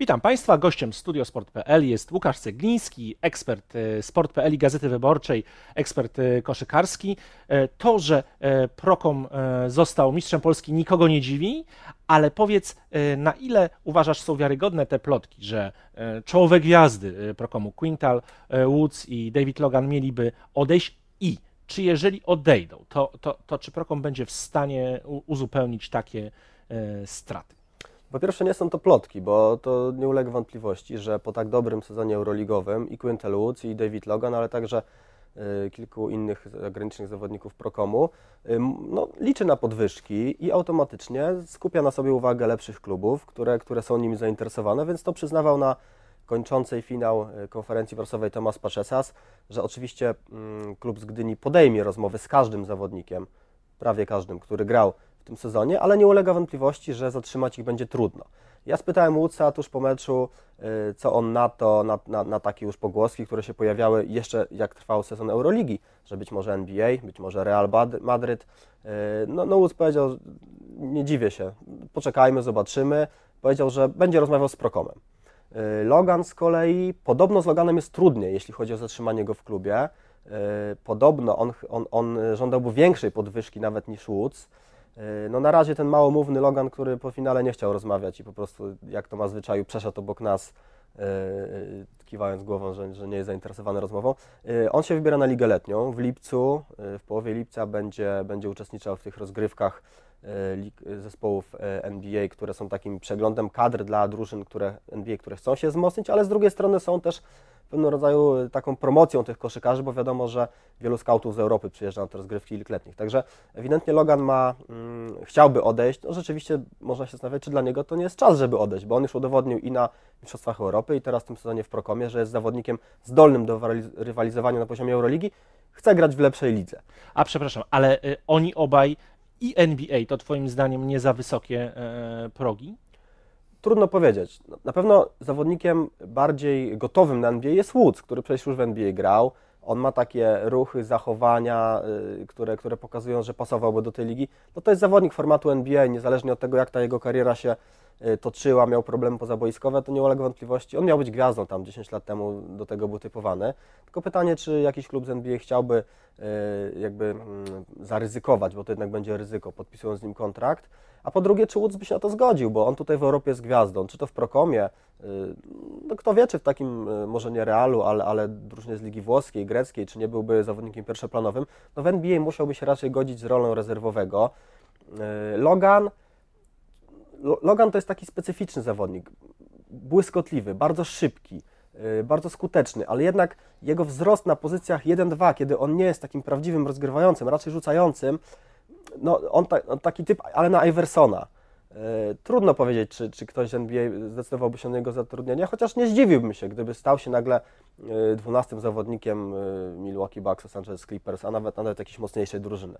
Witam Państwa. Gościem studiosport.pl jest Łukasz Cegliński, ekspert e, Sport.pl i Gazety Wyborczej, ekspert e, koszykarski. E, to, że Prokom został mistrzem Polski nikogo nie dziwi, ale powiedz, na ile uważasz są wiarygodne te plotki, że czołowe gwiazdy Prokomu Quintal, Woods i David Logan mieliby odejść i czy jeżeli odejdą, to, to, to czy Prokom będzie w stanie uzupełnić takie straty? Po pierwsze nie są to plotki, bo to nie ulega wątpliwości, że po tak dobrym sezonie euroligowym i Quintel Woods i David Logan, ale także y, kilku innych zagranicznych zawodników Prokomu, y, no, liczy na podwyżki i automatycznie skupia na sobie uwagę lepszych klubów, które, które są nim zainteresowane, więc to przyznawał na kończącej finał y, konferencji prasowej Tomasz Paczesas, że oczywiście mm, klub z Gdyni podejmie rozmowy z każdym zawodnikiem, prawie każdym, który grał w tym sezonie, ale nie ulega wątpliwości, że zatrzymać ich będzie trudno. Ja spytałem Łódca tuż po meczu, y, co on na to, na, na, na, takie już pogłoski, które się pojawiały jeszcze jak trwał sezon Euroligi, że być może NBA, być może Real Madryt. Y, no, no Łódz powiedział, nie dziwię się, poczekajmy, zobaczymy. Powiedział, że będzie rozmawiał z Prokomem. Y, Logan z kolei, podobno z Loganem jest trudniej, jeśli chodzi o zatrzymanie go w klubie. Podobno on, on, on żądałby większej podwyżki nawet niż Łódz. E, no na razie ten małomówny Logan, który po finale nie chciał rozmawiać i po prostu, jak to ma zwyczaju, przeszedł obok nas, e, e, kiwając głową, że, że nie jest zainteresowany rozmową. On się wybiera na ligę letnią. W lipcu, w połowie lipca będzie, będzie uczestniczał w tych rozgrywkach zespołów NBA, które są takim przeglądem kadr dla drużyn które, NBA, które chcą się wzmocnić, ale z drugiej strony są też pewnego rodzaju taką promocją tych koszykarzy, bo wiadomo, że wielu skautów z Europy przyjeżdża na te rozgrywki letnich. Także ewidentnie Logan ma, mm, chciałby odejść. No rzeczywiście można się zastanawiać, czy dla niego to nie jest czas, żeby odejść, bo on już udowodnił i na Mistrzostwach Europy i teraz w tym sezonie w Prokomie, że jest zawodnikiem zdolnym do rywalizowania na poziomie Euroligi. Chce grać w lepszej lidze. A przepraszam, ale y, oni obaj i NBA to Twoim zdaniem nie za wysokie y, progi? Trudno powiedzieć. No, na pewno zawodnikiem bardziej gotowym na NBA jest Woods, który przecież już w NBA grał. On ma takie ruchy, zachowania, y, które, które pokazują, że pasowałby do tej ligi. No to jest zawodnik formatu NBA, niezależnie od tego, jak ta jego kariera się y, toczyła, miał problemy pozaboiskowe, to nie ulega wątpliwości. On miał być gwiazdą tam 10 lat temu, do tego był typowany. Tylko pytanie, czy jakiś klub z NBA chciałby y, jakby mm, zaryzykować, bo to jednak będzie ryzyko, podpisując z nim kontrakt a po drugie, czy Woods by się na to zgodził, bo on tutaj w Europie jest gwiazdą, czy to w Prokomie, y, no kto wie, czy w takim, y, może nie Realu, ale, ale drużynie z Ligi Włoskiej, Greckiej, czy nie byłby zawodnikiem pierwszoplanowym, no w NBA musiałby się raczej godzić z rolą rezerwowego. Y, Logan, Logan to jest taki specyficzny zawodnik, błyskotliwy, bardzo szybki, bardzo skuteczny, ale jednak jego wzrost na pozycjach 1-2, kiedy on nie jest takim prawdziwym rozgrywającym, raczej rzucającym, no, on, ta, on taki typ Alena Iversona. E, trudno powiedzieć, czy, czy ktoś z NBA zdecydowałby się na jego zatrudnienie, chociaż nie zdziwiłbym się, gdyby stał się nagle 12 e, zawodnikiem e, Milwaukee Bucks, Los Angeles Clippers, a nawet, nawet jakiejś mocniejszej drużyny.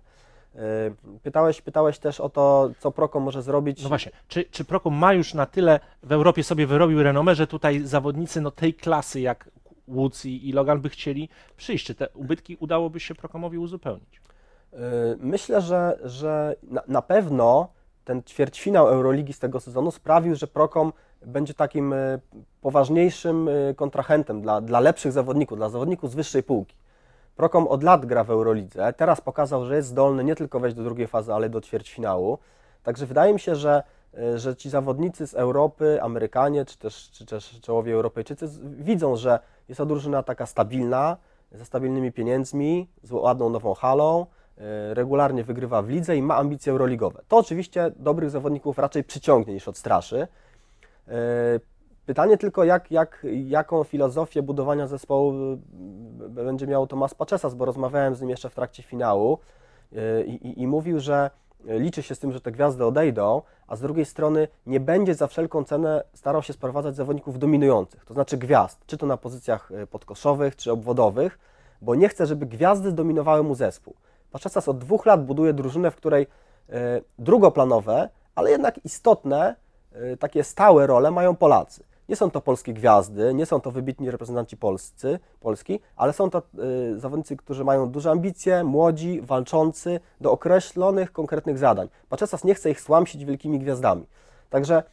Pytałeś, pytałeś też o to, co Proko może zrobić. No właśnie, czy, czy Proko ma już na tyle w Europie sobie wyrobił renomę, że tutaj zawodnicy no, tej klasy jak Woods i, i Logan by chcieli przyjść? Czy te ubytki udałoby się Prokomowi uzupełnić? Yy, myślę, że, że na, pewno ten ćwierćfinał Euroligi z tego sezonu sprawił, że Prokom będzie takim yy, poważniejszym yy, kontrahentem dla, dla lepszych zawodników, dla zawodników z wyższej półki. Prokom od lat gra w Eurolidze, teraz pokazał, że jest zdolny nie tylko wejść do drugiej fazy, ale do ćwierćfinału. Także wydaje mi się, że, że ci zawodnicy z Europy, Amerykanie czy też, czy też czołowi Europejczycy widzą, że jest to drużyna taka stabilna, ze stabilnymi pieniędzmi, z ładną nową halą, E, regularnie wygrywa w lidze i ma ambicje euroligowe. To oczywiście dobrych zawodników raczej przyciągnie niż odstraszy. E, pytanie tylko, jak, jak, jaką filozofię budowania zespołu e, będzie miał Tomas Paczesas, bo rozmawiałem z nim jeszcze w trakcie finału i, i, i mówił, że liczy się z tym, że te gwiazdy odejdą, a z drugiej strony nie będzie za wszelką cenę starał się sprowadzać zawodników dominujących, to znaczy gwiazd, czy to na pozycjach podkoszowych, czy obwodowych, bo nie chce, żeby gwiazdy zdominowały mu zespół. Paszczastas od dwóch lat buduje drużynę, w której e, drugoplanowe, ale jednak istotne, e, takie stałe role mają Polacy. Nie są to polskie gwiazdy, nie są to wybitni reprezentanci polscy, Polski, ale są to y, zawodnicy, którzy mają duże ambicje, młodzi, walczący do określonych, konkretnych zadań. Paczesas nie chce ich słamsić wielkimi gwiazdami. Także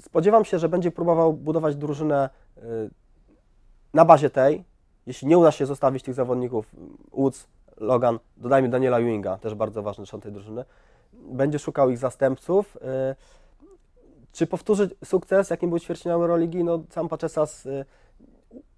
y, spodziewam się, że będzie próbował budować drużynę y, na bazie tej. Jeśli nie uda się zostawić tych zawodników, Łódź Logan, dodajmy Daniela Ewinga, też bardzo ważny człon tej drużyny, będzie szukał ich zastępców. Y, czy powtórzyć sukces, jakim był ćwierćfinały roligi? No, sam Paczesas y,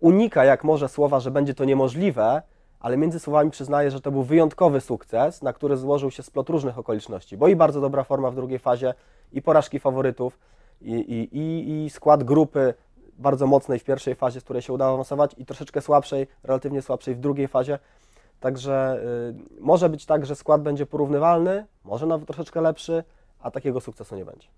unika jak może słowa, że będzie to niemożliwe, ale między słowami przyznaje, że to był wyjątkowy sukces, na który złożył się splot różnych okoliczności, bo i bardzo dobra forma w drugiej fazie, i porażki faworytów, i, i, i, i skład grupy bardzo mocnej w pierwszej fazie, z której się udało awansować, i troszeczkę słabszej, relatywnie słabszej w drugiej fazie. Także y, może być tak, że skład będzie porównywalny, może nawet troszeczkę lepszy, a takiego sukcesu nie będzie.